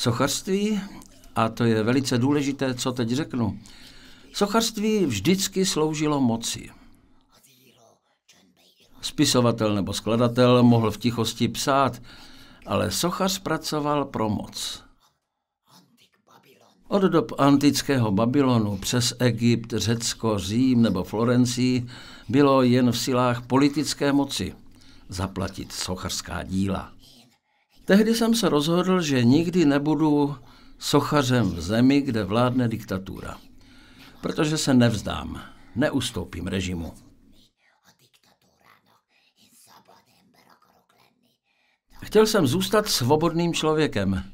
sochařství, a to je velice důležité, co teď řeknu, sochařství vždycky sloužilo moci. Spisovatel nebo skladatel mohl v tichosti psát, ale sochař pracoval pro moc. Od dob antického Babylonu přes Egypt, Řecko, Řím nebo Florencii bylo jen v silách politické moci zaplatit sochařská díla. Tehdy jsem se rozhodl, že nikdy nebudu sochařem v zemi, kde vládne diktatura. Protože se nevzdám, neustoupím režimu. Chtěl jsem zůstat svobodným člověkem,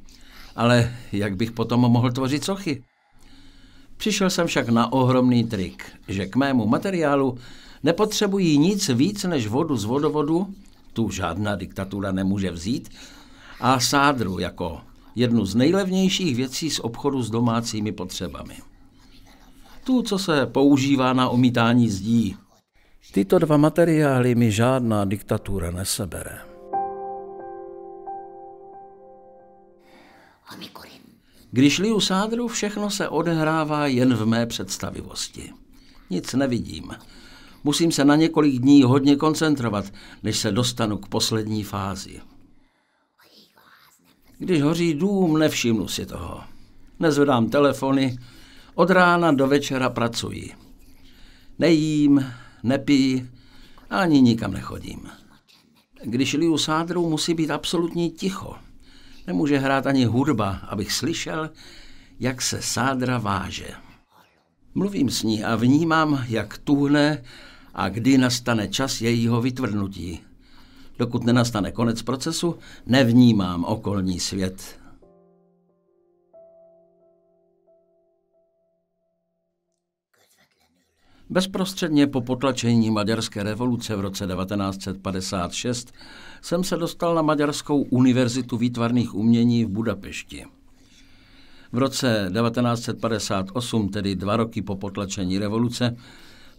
ale jak bych potom mohl tvořit sochy? Přišel jsem však na ohromný trik, že k mému materiálu nepotřebují nic víc než vodu z vodovodu, tu žádná diktatura nemůže vzít, a sádru jako jednu z nejlevnějších věcí z obchodu s domácími potřebami. Tu, co se používá na omítání zdí. Tyto dva materiály mi žádná diktatura nesebere. Když liju sádru, všechno se odehrává jen v mé představivosti. Nic nevidím. Musím se na několik dní hodně koncentrovat, než se dostanu k poslední fázi. Když hoří dům, nevšimnu si toho. Nezvedám telefony, od rána do večera pracuji. Nejím, nepí, ani nikam nechodím. Když liju sádru, musí být absolutní ticho. Nemůže hrát ani hudba, abych slyšel, jak se sádra váže. Mluvím s ní a vnímám, jak tuhne a kdy nastane čas jejího vytvrnutí, dokud nenastane konec procesu, nevnímám okolní svět. Bezprostředně po potlačení maďarské revoluce v roce 1956 jsem se dostal na Maďarskou univerzitu výtvarných umění v Budapešti. V roce 1958, tedy dva roky po potlačení revoluce,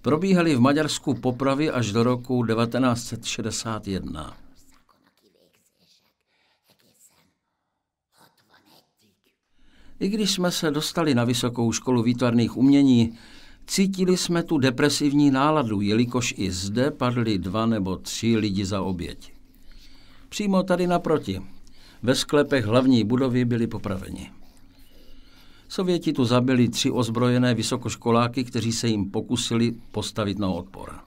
Probíhaly v Maďarsku popravy až do roku 1961. I když jsme se dostali na Vysokou školu výtvarných umění, cítili jsme tu depresivní náladu, jelikož i zde padly dva nebo tři lidi za oběť. Přímo tady naproti, ve sklepech hlavní budovy byli popraveni. Sověti tu zabili tři ozbrojené vysokoškoláky, kteří se jim pokusili postavit na odpor.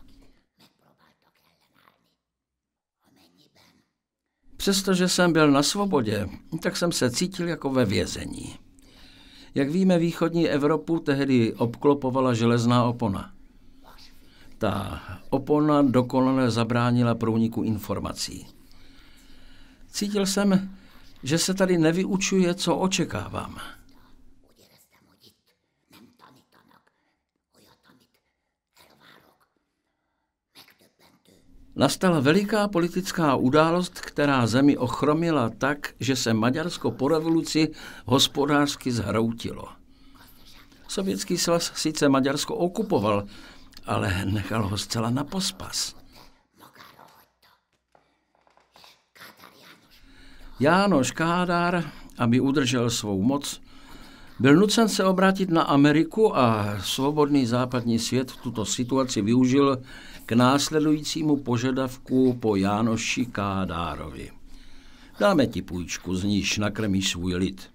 Přestože jsem byl na svobodě, tak jsem se cítil jako ve vězení. Jak víme, východní Evropu tehdy obklopovala železná opona. Ta opona dokonale zabránila průniku informací. Cítil jsem, že se tady nevyučuje, co očekávám. Nastala veliká politická událost, která zemi ochromila tak, že se Maďarsko po revoluci hospodářsky zhroutilo. Sovětský svaz sice Maďarsko okupoval, ale nechal ho zcela na pospas. Jánoš Kádár, aby udržel svou moc, byl nucen se obrátit na Ameriku a svobodný západní svět tuto situaci využil k následujícímu požadavku po Jánoši Kádárovi. Dáme ti půjčku, z níž nakrmíš svůj lid.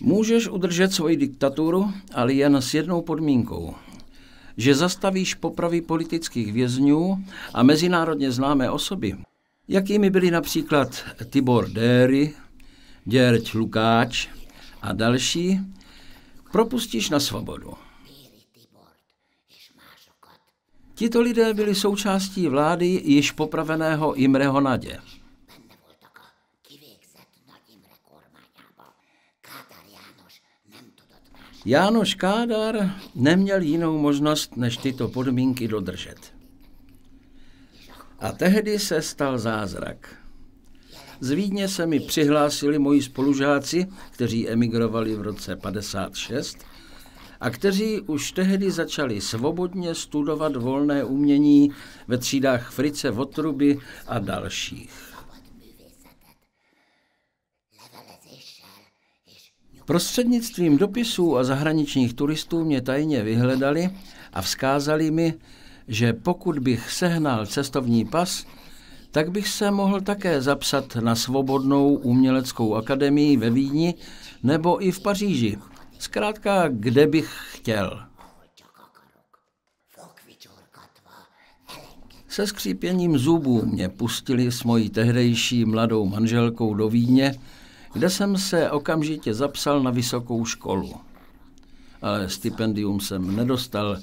Můžeš udržet svoji diktaturu, ale jen s jednou podmínkou že zastavíš popravy politických vězňů a mezinárodně známé osoby, jakými byli například Tibor Déry, Děrť Lukáč a další, propustíš na svobodu. Tito lidé byli součástí vlády již popraveného Imreho Nadě. Jánoš Kádar neměl jinou možnost, než tyto podmínky dodržet. A tehdy se stal zázrak. Z Vídně se mi přihlásili moji spolužáci, kteří emigrovali v roce 56 a kteří už tehdy začali svobodně studovat volné umění ve třídách Frice Votruby a dalších. Prostřednictvím dopisů a zahraničních turistů mě tajně vyhledali a vzkázali mi, že pokud bych sehnal cestovní pas, tak bych se mohl také zapsat na Svobodnou uměleckou akademii ve Vídni nebo i v Paříži. Zkrátka, kde bych chtěl. Se skřípěním zubů mě pustili s mojí tehdejší mladou manželkou do Vídně, kde jsem se okamžitě zapsal na vysokou školu. Ale stipendium jsem nedostal.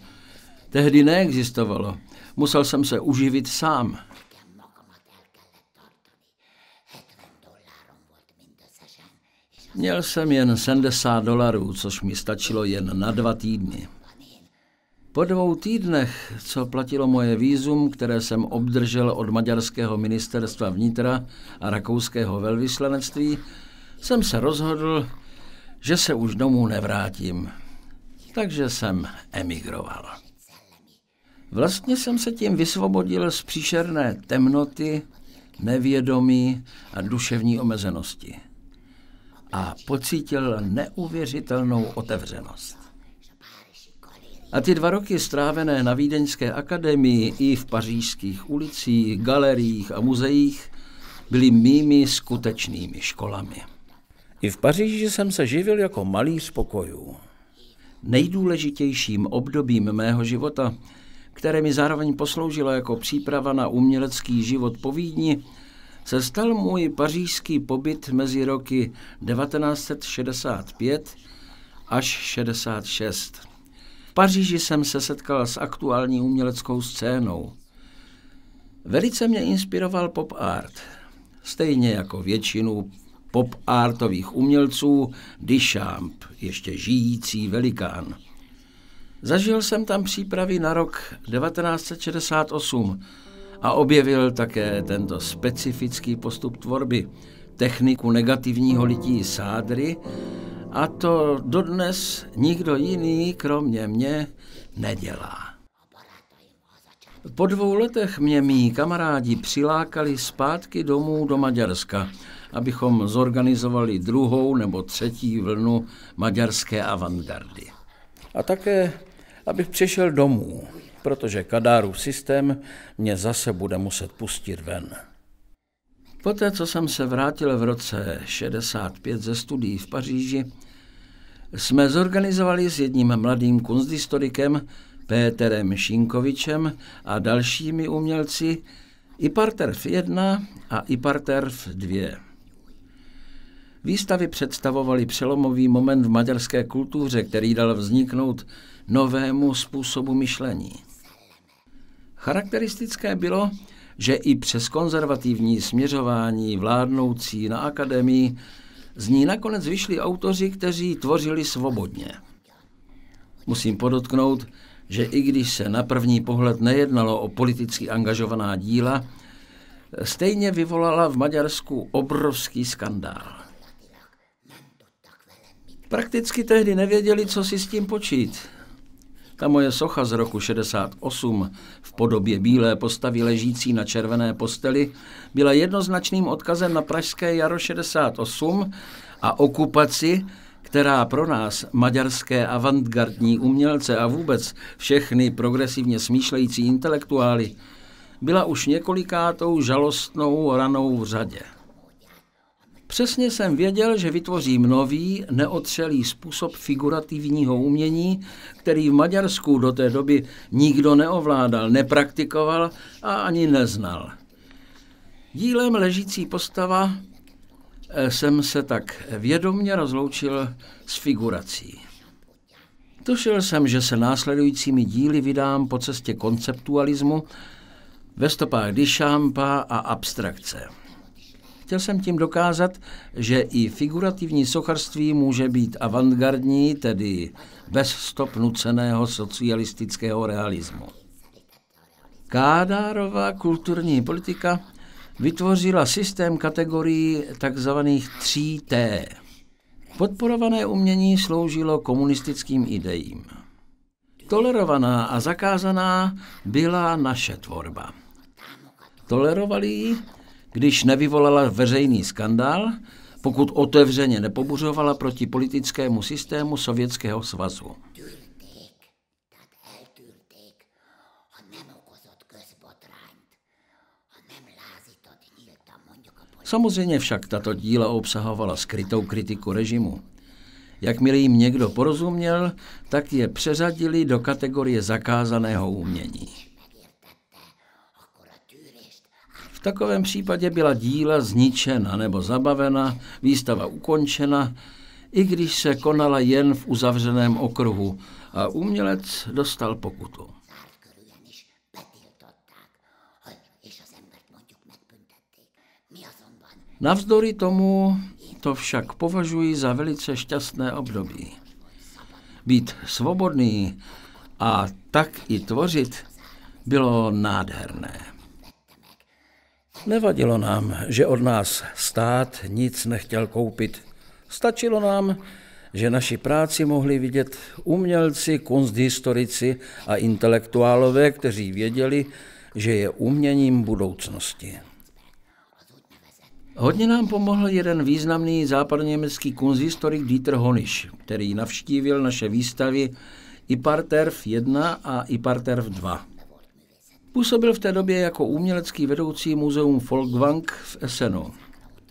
Tehdy neexistovalo. Musel jsem se uživit sám. Měl jsem jen 70 dolarů, což mi stačilo jen na dva týdny. Po dvou týdnech, co platilo moje výzum, které jsem obdržel od maďarského ministerstva vnitra a rakouského velvyslanectví, jsem se rozhodl, že se už domů nevrátím. Takže jsem emigroval. Vlastně jsem se tím vysvobodil z příšerné temnoty, nevědomí a duševní omezenosti a pocítil neuvěřitelnou otevřenost. A ty dva roky strávené na Vídeňské akademii i v pařížských ulicích, galeriích a muzeích byly mými skutečnými školami. I v Paříži jsem se živil jako malý pokojů. Nejdůležitějším obdobím mého života, které mi zároveň posloužilo jako příprava na umělecký život po Vídni, se stal můj pařížský pobyt mezi roky 1965 až 66. V Paříži jsem se setkal s aktuální uměleckou scénou. Velice mě inspiroval pop art. Stejně jako většinu pop artových umělců Duchamp, ještě žijící velikán. Zažil jsem tam přípravy na rok 1968, a objevil také tento specifický postup tvorby, techniku negativního lití sádry, a to dodnes nikdo jiný kromě mě nedělá. Po dvou letech mě mý kamarádi přilákali zpátky domů do Maďarska, abychom zorganizovali druhou nebo třetí vlnu maďarské avantgardy. A také, abych přešel domů protože Kadárův systém mě zase bude muset pustit ven. Poté, co jsem se vrátil v roce 65 ze studií v Paříži, jsme zorganizovali s jedním mladým kunsthistorikem Péterem Šinkovičem a dalšími umělci parterf 1 a parterf 2. Výstavy představovaly přelomový moment v maďarské kultuře, který dal vzniknout novému způsobu myšlení. Charakteristické bylo, že i přes konzervativní směřování vládnoucí na akademii z ní nakonec vyšli autoři, kteří tvořili svobodně. Musím podotknout, že i když se na první pohled nejednalo o politicky angažovaná díla, stejně vyvolala v Maďarsku obrovský skandál. Prakticky tehdy nevěděli, co si s tím počít. Ta moje socha z roku 68 v podobě bílé postavy ležící na červené posteli byla jednoznačným odkazem na Pražské jaro 68 a okupaci, která pro nás, maďarské avantgardní umělce a vůbec všechny progresivně smýšlející intelektuály, byla už několikátou žalostnou ranou v řadě. Přesně jsem věděl, že vytvořím nový, neotřelý způsob figurativního umění, který v Maďarsku do té doby nikdo neovládal, nepraktikoval a ani neznal. Dílem ležící postava eh, jsem se tak vědomně rozloučil s figurací. Tušil jsem, že se následujícími díly vydám po cestě konceptualismu ve stopách Duchampa a abstrakce. Chtěl jsem tím dokázat, že i figurativní sochařství může být avantgardní, tedy bez stop nuceného socialistického realismu. Kádárová kulturní politika vytvořila systém kategorií takzvaných 3T. Podporované umění sloužilo komunistickým idejím. Tolerovaná a zakázaná byla naše tvorba. Tolerovali ji když nevyvolala veřejný skandál, pokud otevřeně nepobuřovala proti politickému systému Sovětského svazu. Samozřejmě však tato díla obsahovala skrytou kritiku režimu. Jakmile jim někdo porozuměl, tak je přeřadili do kategorie zakázaného umění. takovém případě byla díla zničena nebo zabavena, výstava ukončena, i když se konala jen v uzavřeném okruhu a umělec dostal pokutu. Navzdory tomu to však považuji za velice šťastné období. Být svobodný a tak i tvořit bylo nádherné. Nevadilo nám, že od nás stát nic nechtěl koupit. Stačilo nám, že naši práci mohli vidět umělci, kunsthistorici a intelektuálové, kteří věděli, že je uměním budoucnosti. Hodně nám pomohl jeden významný západněmecký kunsthistorik Dieter Honisch, který navštívil naše výstavy Iparterf 1 a Iparterf 2. Působil v té době jako umělecký vedoucí muzeum Folkwang v Esenu.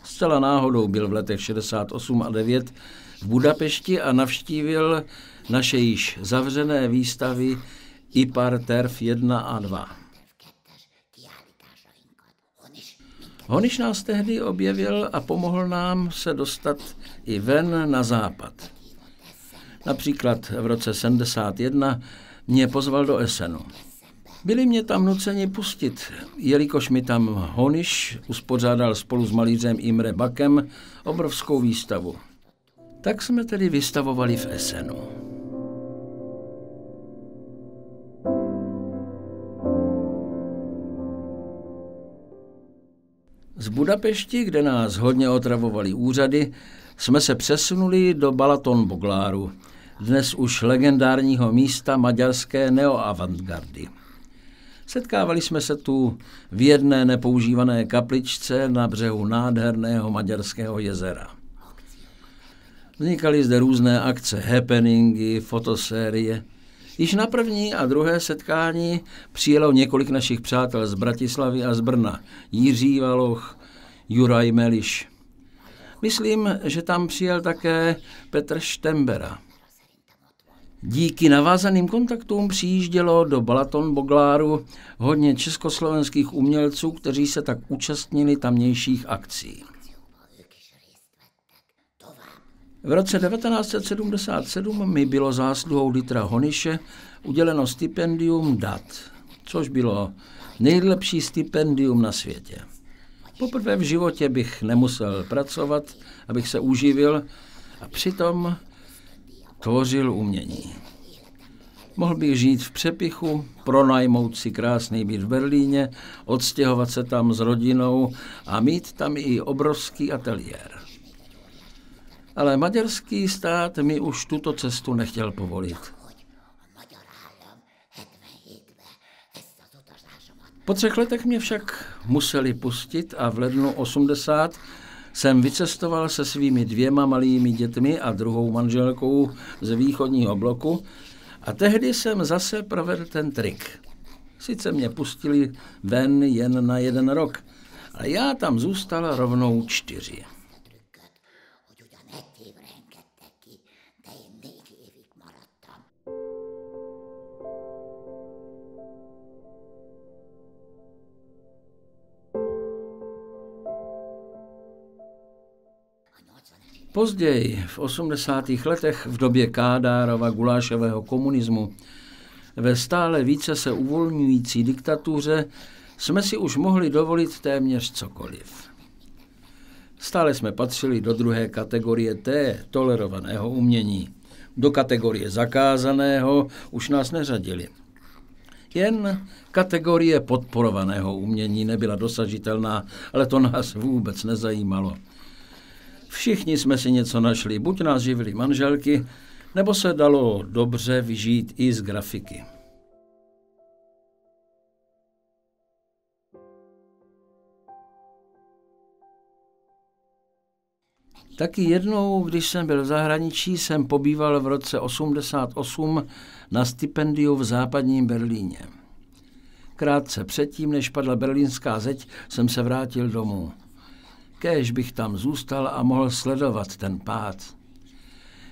Zcela náhodou byl v letech 68 a 9 v Budapešti a navštívil naše již zavřené výstavy IPAR TERF 1 a 2. Honiš nás tehdy objevil a pomohl nám se dostat i ven na západ. Například v roce 71 mě pozval do Esenu byli mě tam nuceni pustit, jelikož mi tam Honiš uspořádal spolu s malířem Imre Bakem obrovskou výstavu. Tak jsme tedy vystavovali v Esenu. Z Budapešti, kde nás hodně otravovali úřady, jsme se přesunuli do Balaton Bogláru, dnes už legendárního místa maďarské neoavantgardy. Setkávali jsme se tu v jedné nepoužívané kapličce na břehu nádherného maďarského jezera. Vznikaly zde různé akce, happeningy, fotosérie. Již na první a druhé setkání přijelo několik našich přátel z Bratislavy a z Brna. Jiří Valoch, Juraj Meliš. Myslím, že tam přijel také Petr Štembera. Díky navázaným kontaktům přijíždělo do Balaton Bogláru hodně československých umělců, kteří se tak účastnili tamnějších akcí. V roce 1977 mi bylo zásluhou litra Honiše uděleno stipendium DAT, což bylo nejlepší stipendium na světě. Poprvé v životě bych nemusel pracovat, abych se uživil a přitom tvořil umění. Mohl bych žít v přepichu, pronajmout si krásný byt v Berlíně, odstěhovat se tam s rodinou a mít tam i obrovský ateliér. Ale maďarský stát mi už tuto cestu nechtěl povolit. Po třech letech mě však museli pustit a v lednu 80 jsem vycestoval se svými dvěma malými dětmi a druhou manželkou z východního bloku a tehdy jsem zase provedl ten trik. Sice mě pustili ven jen na jeden rok, ale já tam zůstal rovnou čtyři. Později, v 80. letech, v době Kádárova gulášového komunismu, ve stále více se uvolňující diktatuře jsme si už mohli dovolit téměř cokoliv. Stále jsme patřili do druhé kategorie T, tolerovaného umění. Do kategorie zakázaného už nás neřadili. Jen kategorie podporovaného umění nebyla dosažitelná, ale to nás vůbec nezajímalo. Všichni jsme si něco našli, buď nás živili manželky, nebo se dalo dobře vyžít i z grafiky. Taky jednou, když jsem byl v zahraničí, jsem pobýval v roce 88 na stipendiu v západním Berlíně. Krátce předtím, než padla berlínská zeď, jsem se vrátil domů. Kéž bych tam zůstal a mohl sledovat ten pád.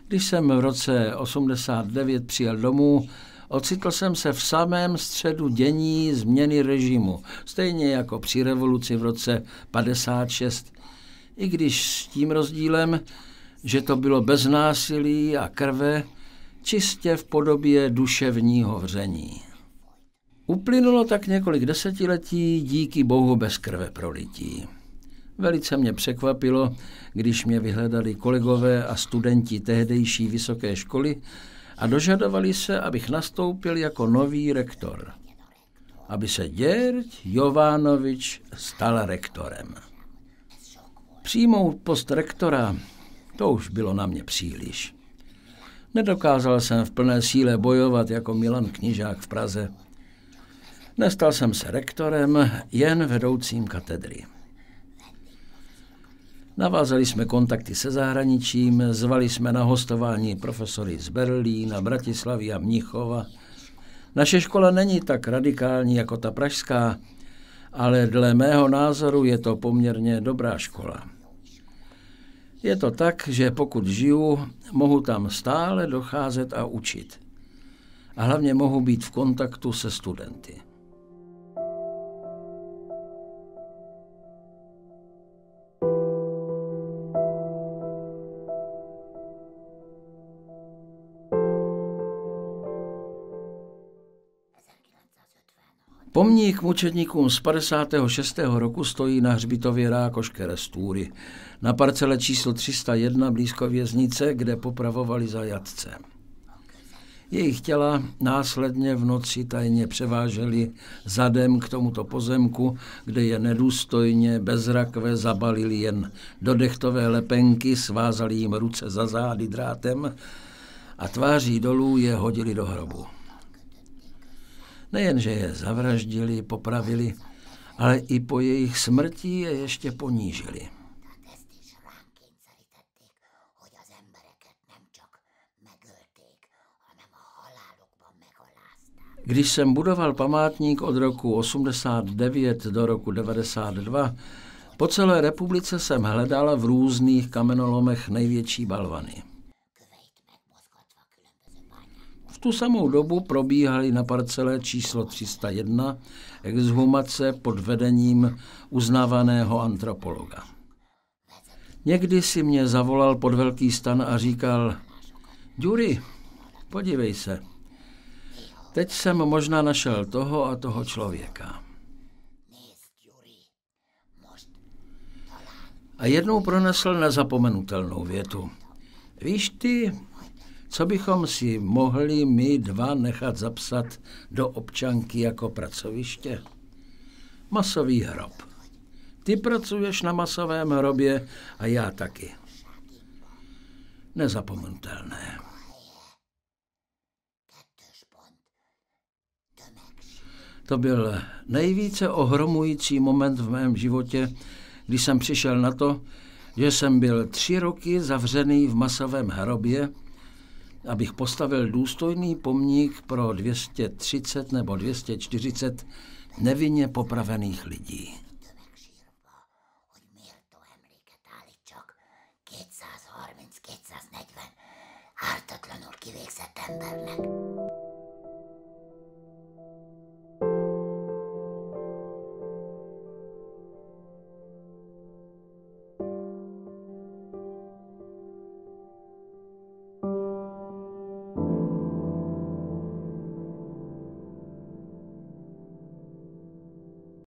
Když jsem v roce 89 přijel domů, ocitl jsem se v samém středu dění změny režimu, stejně jako při revoluci v roce 56. I když s tím rozdílem, že to bylo bez násilí a krve, čistě v podobě duševního vření. Uplynulo tak několik desetiletí díky bohu bez krve prolití. Velice mě překvapilo, když mě vyhledali kolegové a studenti tehdejší vysoké školy a dožadovali se, abych nastoupil jako nový rektor. Aby se Děrť Jovánovič stal rektorem. Přijmout post rektora, to už bylo na mě příliš. Nedokázal jsem v plné síle bojovat jako Milan Knižák v Praze. Nestal jsem se rektorem, jen vedoucím katedry. Navázali jsme kontakty se zahraničím, zvali jsme na hostování profesory z Berlína, Bratislavy a Mnichova. Naše škola není tak radikální jako ta pražská, ale dle mého názoru je to poměrně dobrá škola. Je to tak, že pokud žiju, mohu tam stále docházet a učit. A hlavně mohu být v kontaktu se studenty. Pomník mučedníkům z 56. roku stojí na hřbitově Rákoške Restůry, na parcele číslo 301 blízko věznice, kde popravovali zajatce. Jejich těla následně v noci tajně převáželi zadem k tomuto pozemku, kde je nedůstojně bez rakve zabalili jen do dechtové lepenky, svázali jim ruce za zády drátem a tváří dolů je hodili do hrobu. Nejen, že je zavraždili, popravili, ale i po jejich smrti je ještě ponížili. Když jsem budoval památník od roku 89 do roku 92, po celé republice jsem hledal v různých kamenolomech největší balvany. tu samou dobu probíhaly na parcele číslo 301 exhumace pod vedením uznávaného antropologa. Někdy si mě zavolal pod velký stan a říkal, Dury, podívej se, teď jsem možná našel toho a toho člověka. A jednou pronesl nezapomenutelnou větu. Víš ty, co bychom si mohli my dva nechat zapsat do občanky jako pracoviště? Masový hrob. Ty pracuješ na masovém hrobě a já taky. Nezapomenutelné. To byl nejvíce ohromující moment v mém životě, když jsem přišel na to, že jsem byl tři roky zavřený v masovém hrobě abych postavil důstojný pomník pro 230 nebo 240 nevinně popravených lidí. harminc kétszáz ártatlanul